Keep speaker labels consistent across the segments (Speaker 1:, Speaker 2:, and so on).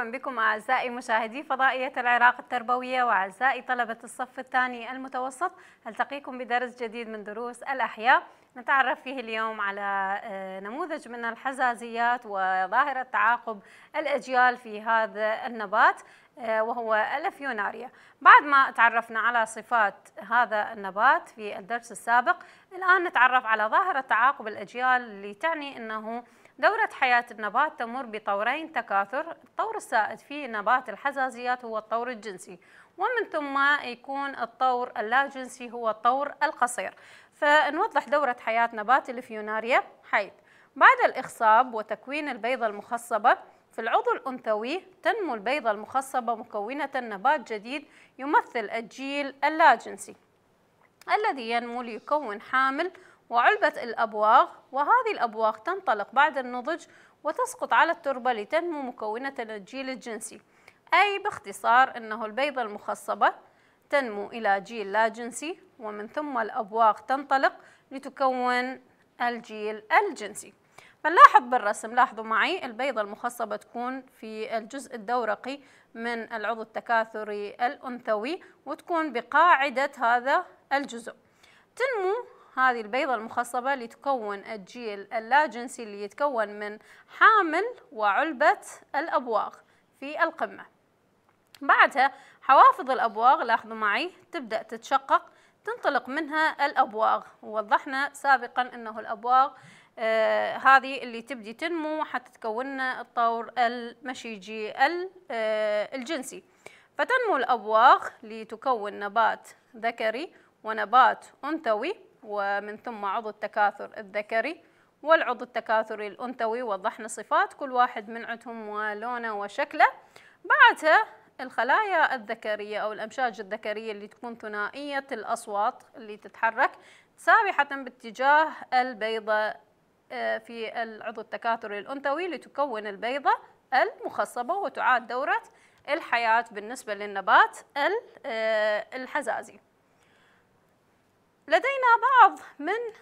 Speaker 1: مرحبا بكم أعزائي مشاهدي فضائية العراق التربوية وأعزائي طلبة الصف الثاني المتوسط ألتقيكم بدرس جديد من دروس الأحياء نتعرف فيه اليوم على آه، نموذج من الحزازيات وظاهرة تعاقب الأجيال في هذا النبات آه، وهو الأفيوناريا بعد ما تعرفنا على صفات هذا النبات في الدرس السابق الآن نتعرف على ظاهرة تعاقب الأجيال اللي تعني أنه دورة حياة النبات تمر بطورين تكاثر الطور السائد في نبات الحزازيات هو الطور الجنسي ومن ثم يكون الطور اللاجنسي هو الطور القصير فنوضح دورة حياة نبات الفيوناريا حيث بعد الإخصاب وتكوين البيضة المخصبة في العضو الأنثوي تنمو البيضة المخصبة مكونة نبات جديد يمثل الجيل اللاجنسي الذي ينمو ليكون حامل وعلبة الأبواغ وهذه الأبواغ تنطلق بعد النضج وتسقط على التربة لتنمو مكونة الجيل الجنسي أي باختصار أنه البيضة المخصبة تنمو إلى جيل لا جنسي ومن ثم الأبواغ تنطلق لتكون الجيل الجنسي فنلاحظ بالرسم لاحظوا معي البيضة المخصبة تكون في الجزء الدورقي من العضو التكاثري الأنثوي وتكون بقاعدة هذا الجزء تنمو هذه البيضة المخصبة اللي تكون الجيل اللاجنسي اللي يتكون من حامل وعلبة الأبواغ في القمة بعدها حوافظ الأبواغ لاحظوا معي تبدأ تتشقق تنطلق منها الأبواغ ووضحنا سابقا أنه الأبواغ آه هذه اللي تبدي تنمو حتى تكوننا الطور المشيجي آه الجنسي فتنمو الأبواغ لتكون نبات ذكري ونبات أنثوي ومن ثم عضو التكاثر الذكري والعضو التكاثري الأنثوي وضحنا صفات كل واحد من عندهم ولونه وشكله بعدها الخلايا الذكرية أو الأمشاج الذكرية اللي تكون ثنائية الأصوات اللي تتحرك سابحة باتجاه البيضة آه، في العضو التكاثري الأنثوي لتكون البيضة المخصبة وتعاد دورة الحياة بالنسبة للنبات آه، الحزازي لدينا بعض من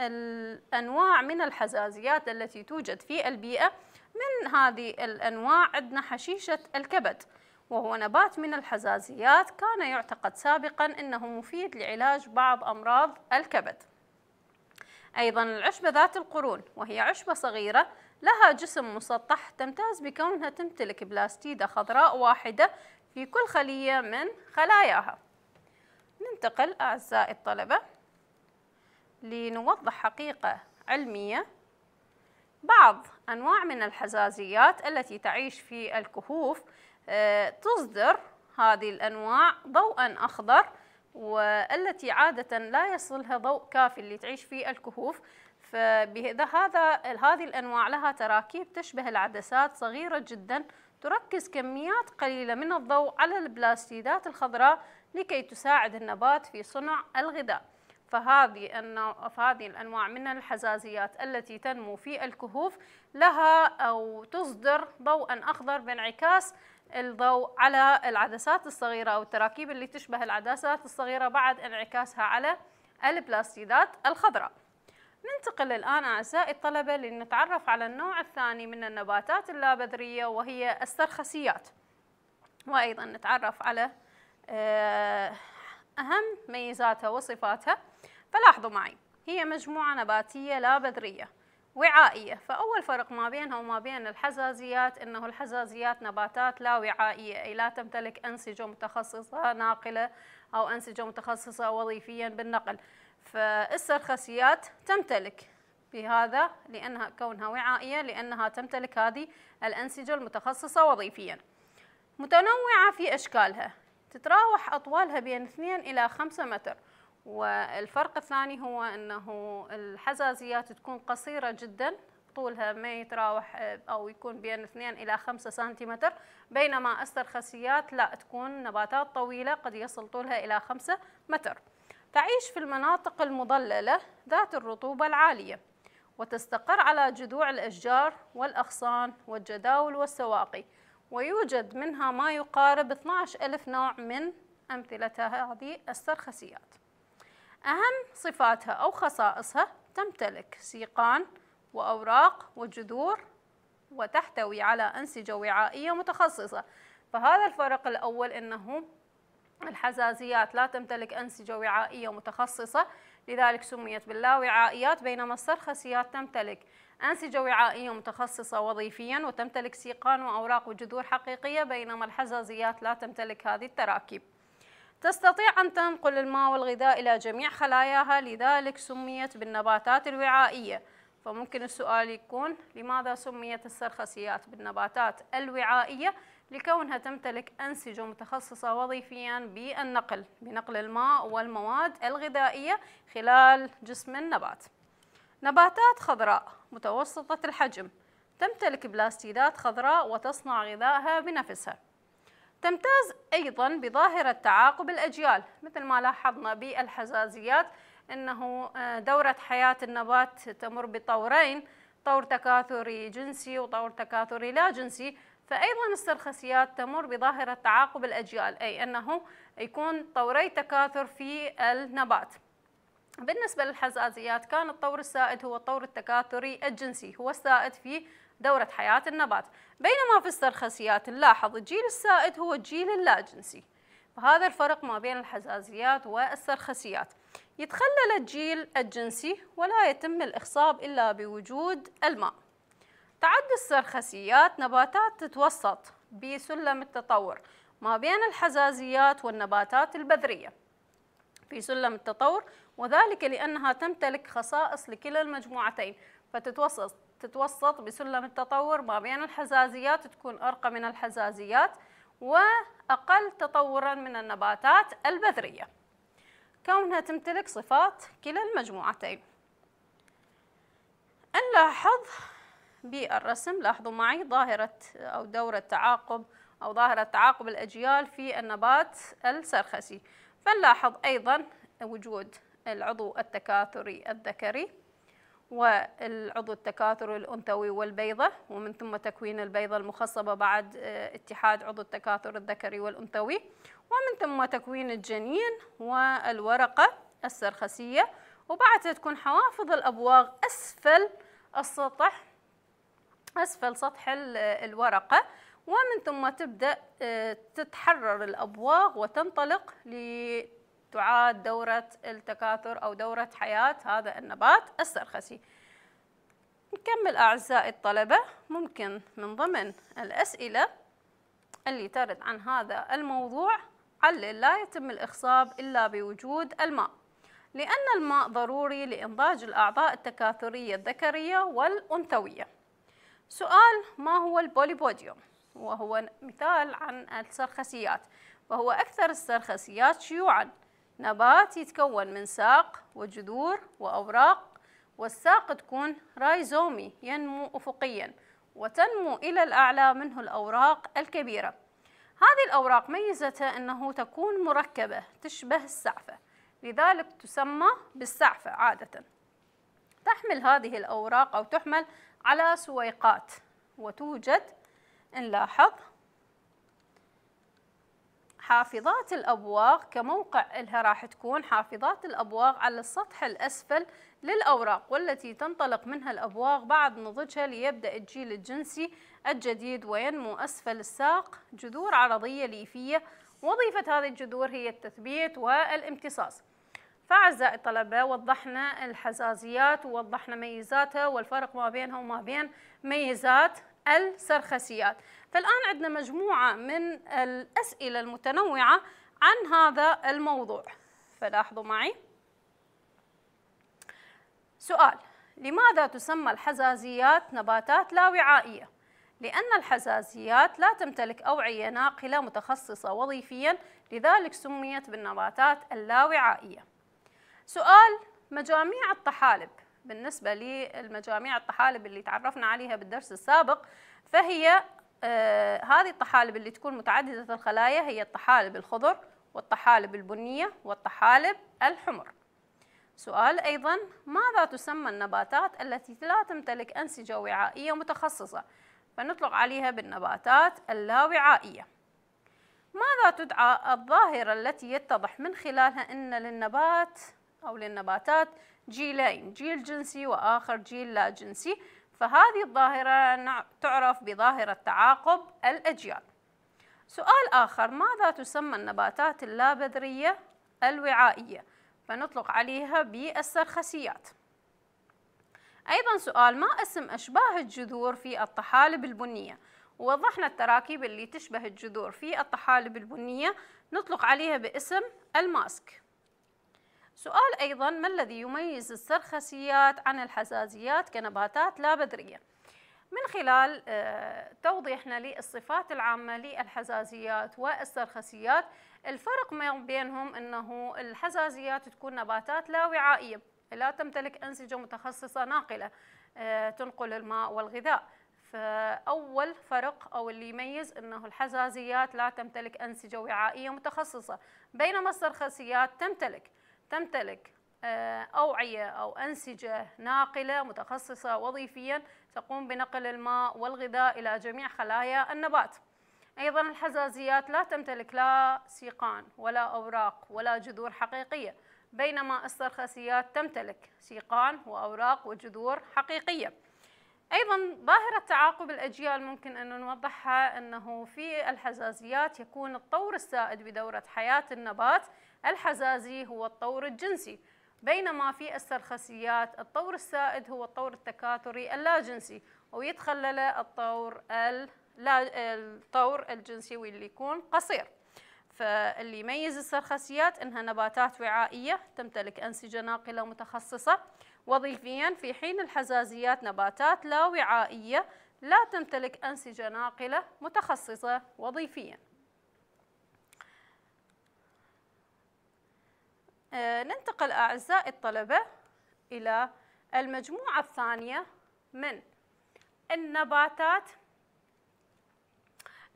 Speaker 1: الأنواع من الحزازيات التي توجد في البيئة من هذه الأنواع عندنا حشيشة الكبد وهو نبات من الحزازيات كان يعتقد سابقا أنه مفيد لعلاج بعض أمراض الكبد أيضا العشبة ذات القرون وهي عشبة صغيرة لها جسم مسطح تمتاز بكونها تمتلك بلاستيدة خضراء واحدة في كل خلية من خلاياها ننتقل أعزائي الطلبة لنوضح حقيقة علمية بعض أنواع من الحزازيات التي تعيش في الكهوف آه، تصدر هذه الأنواع ضوءا أخضر والتي عادة لا يصلها ضوء كافي اللي تعيش في الكهوف فبهذا هذا هذه الأنواع لها تراكيب تشبه العدسات صغيرة جدا تركز كميات قليلة من الضوء على البلاستيدات الخضراء لكي تساعد النبات في صنع الغذاء فهذه فهذه الانواع من الحزازيات التي تنمو في الكهوف لها او تصدر ضوءا اخضر بانعكاس الضوء على العدسات الصغيره او التراكيب اللي تشبه العدسات الصغيره بعد انعكاسها على البلاستيدات الخضراء. ننتقل الآن أعزائي الطلبة لنتعرف على النوع الثاني من النباتات اللابذرية وهي السرخسيات وأيضا نتعرف على آه، أهم ميزاتها وصفاتها فلاحظوا معي هي مجموعة نباتية لا بذرية وعائية فأول فرق ما بينها وما بين الحزازيات أنه الحزازيات نباتات لا وعائية أي لا تمتلك أنسجة متخصصة ناقلة أو أنسجة متخصصة وظيفيا بالنقل فالسرخسيات تمتلك بهذا لأنها كونها وعائية لأنها تمتلك هذه الأنسجة المتخصصة وظيفيا متنوعة في أشكالها تتراوح أطوالها بين 2 إلى 5 متر والفرق الثاني هو أنه الحزازيات تكون قصيرة جدا طولها ما يتراوح آه، أو يكون بين 2 إلى 5 سنتيمتر بينما استرخسيات لا تكون نباتات طويلة قد يصل طولها إلى 5 متر تعيش في المناطق المظللة ذات الرطوبة العالية وتستقر على جذوع الأشجار والأغصان والجداول والسواقي ويوجد منها ما يقارب 12 ألف نوع من أمثلة هذه السرخسيات أهم صفاتها أو خصائصها تمتلك سيقان وأوراق وجذور وتحتوي على أنسجة وعائية متخصصة فهذا الفرق الأول أنه الحزازيات لا تمتلك أنسجة وعائية متخصصة لذلك سميت باللاوعائيات بينما السرخسيات تمتلك أنسجة وعائية متخصصة وظيفيا وتمتلك سيقان وأوراق وجذور حقيقية بينما الحزازيات لا تمتلك هذه التراكيب تستطيع أن تنقل الماء والغذاء إلى جميع خلاياها لذلك سميت بالنباتات الوعائية فممكن السؤال يكون لماذا سميت السرخسيات بالنباتات الوعائية لكونها تمتلك أنسجة متخصصة وظيفيا بالنقل بنقل الماء والمواد الغذائية خلال جسم النبات نباتات خضراء متوسطة الحجم تمتلك بلاستيدات خضراء وتصنع غذائها بنفسها تمتاز أيضا بظاهرة تعاقب الأجيال مثل ما لاحظنا بالحزازيات أنه آه، دورة حياة النبات تمر بطورين طور تكاثري جنسي وطور تكاثري لا جنسي فأيضا السرخسيات تمر بظاهرة تعاقب الأجيال أي أنه يكون طوري تكاثر في النبات بالنسبة للحزازيات كان الطور السائد هو الطور التكاثري الجنسي هو السائد في دورة حياة النبات بينما في السرخسيات نلاحظ الجيل السائد هو الجيل اللاجنسي فهذا الفرق ما بين الحزازيات والسرخسيات يتخلل الجيل الجنسي ولا يتم الإخصاب إلا بوجود الماء تعد السرخسيات نباتات تتوسط بسلم التطور ما بين الحزازيات والنباتات البذرية في سلم التطور وذلك لأنها تمتلك خصائص لكلا المجموعتين فتتوسط تتوسط بسلم التطور ما بين الحزازيات تكون أرقى من الحزازيات وأقل تطورا من النباتات البذرية كونها تمتلك صفات كلا المجموعتين نلاحظ بالرسم لاحظوا معي ظاهرة أو دورة تعاقب أو ظاهرة تعاقب الأجيال في النبات السرخسي فنلاحظ أيضا وجود العضو التكاثري الذكري والعضو التكاثر الأنثوي والبيضة ومن ثم تكوين البيضة المخصبة بعد آه، اتحاد عضو التكاثر الذكري والأنثوي ومن ثم تكوين الجنين والورقة السرخسية وبعدها تكون حوافظ الأبواغ أسفل السطح أسفل سطح آه، الورقة ومن ثم تبدأ آه، تتحرر الأبواغ وتنطلق تعاد دورة التكاثر أو دورة حياة هذا النبات السرخسي نكمل أعزائي الطلبة ممكن من ضمن الأسئلة اللي ترد عن هذا الموضوع علل لا يتم الإخصاب إلا بوجود الماء لأن الماء ضروري لإنضاج الأعضاء التكاثرية الذكرية والأنثوية سؤال ما هو البوليبوديوم وهو مثال عن السرخسيات وهو أكثر السرخسيات شيوعاً نبات يتكون من ساق وجذور وأوراق والساق تكون رايزومي ينمو أفقيا وتنمو إلى الأعلى منه الأوراق الكبيرة هذه الأوراق ميزتها أنه تكون مركبة تشبه السعفة لذلك تسمى بالسعفة عادة تحمل هذه الأوراق أو تحمل على سويقات وتوجد نلاحظ حافظات الأبواغ كموقع لها راح تكون حافظات الأبواغ على السطح الأسفل للأوراق والتي تنطلق منها الأبواغ بعد نضجها ليبدأ الجيل الجنسي الجديد وينمو أسفل الساق جذور عرضية ليفية وظيفة هذه الجذور هي التثبيت والامتصاص فأعزائي الطلبة وضحنا الحزازيات ووضحنا ميزاتها والفرق ما بينها وما بين ميزات السرخسيات فالآن عندنا مجموعة من الأسئلة المتنوعة عن هذا الموضوع فلاحظوا معي سؤال لماذا تسمى الحزازيات نباتات لا وعائية؟ لأن الحزازيات لا تمتلك أوعية ناقلة متخصصة وظيفيا لذلك سميت بالنباتات اللاوعائية سؤال مجاميع الطحالب بالنسبة للمجاميع الطحالب اللي تعرفنا عليها بالدرس السابق فهي آه هذه الطحالب اللي تكون متعددة الخلايا هي الطحالب الخضر والطحالب البنية والطحالب الحمر سؤال أيضا ماذا تسمى النباتات التي لا تمتلك أنسجة وعائية متخصصة فنطلق عليها بالنباتات اللاوعائية ماذا تدعى الظاهرة التي يتضح من خلالها أن للنبات أو للنباتات جيلين جيل جنسي وآخر جيل لا جنسي فهذه الظاهرة تعرف بظاهرة تعاقب الأجيال سؤال آخر ماذا تسمى النباتات اللابذرية الوعائية فنطلق عليها بالسرخسيات أيضا سؤال ما اسم أشباه الجذور في الطحالب البنية ووضحنا التراكيب اللي تشبه الجذور في الطحالب البنية نطلق عليها باسم الماسك سؤال أيضا ما الذي يميز السرخسيات عن الحزازيات كنباتات لا بذرية؟ من خلال آه، توضيحنا للصفات العامة للحزازيات والسرخسيات الفرق ما بينهم أنه الحزازيات تكون نباتات لا وعائية لا تمتلك أنسجة متخصصة ناقلة آه، تنقل الماء والغذاء فأول فرق أو اللي يميز أنه الحزازيات لا تمتلك أنسجة وعائية متخصصة بينما السرخسيات تمتلك تمتلك آه، أوعية أو أنسجة ناقلة متخصصة وظيفيا تقوم بنقل الماء والغذاء إلى جميع خلايا النبات أيضا الحزازيات لا تمتلك لا سيقان ولا أوراق ولا جذور حقيقية بينما السرخسيات تمتلك سيقان وأوراق وجذور حقيقية أيضا ظاهرة تعاقب الأجيال ممكن أن نوضحها أنه في الحزازيات يكون الطور السائد بدورة حياة النبات الحزازي هو الطور الجنسي بينما في السرخسيات الطور السائد هو الطور التكاثري اللاجنسي ويتخلل الطور الطور الجنسي واللي يكون قصير فاللي يميز السرخسيات انها نباتات وعائيه تمتلك انسجه ناقله متخصصه وظيفيا في حين الحزازيات نباتات لا وعائيه لا تمتلك انسجه ناقله متخصصه وظيفيا آه، ننتقل أعزائي الطلبة إلى المجموعة الثانية من النباتات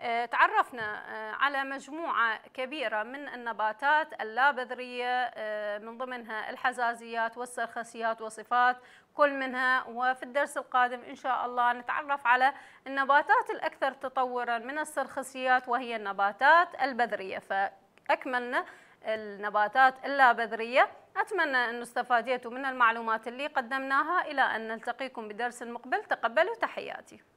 Speaker 1: آه، تعرفنا آه، على مجموعة كبيرة من النباتات اللابذرية من ضمنها الحزازيات والسرخسيات وصفات كل منها وفي الدرس القادم إن شاء الله نتعرف على النباتات الأكثر تطورا من السرخسيات وهي النباتات البذرية فأكملنا النباتات اللابذرية أتمنى أن استفاديتوا من المعلومات اللي قدمناها إلى أن نلتقيكم بدرس مقبل تقبلوا تحياتي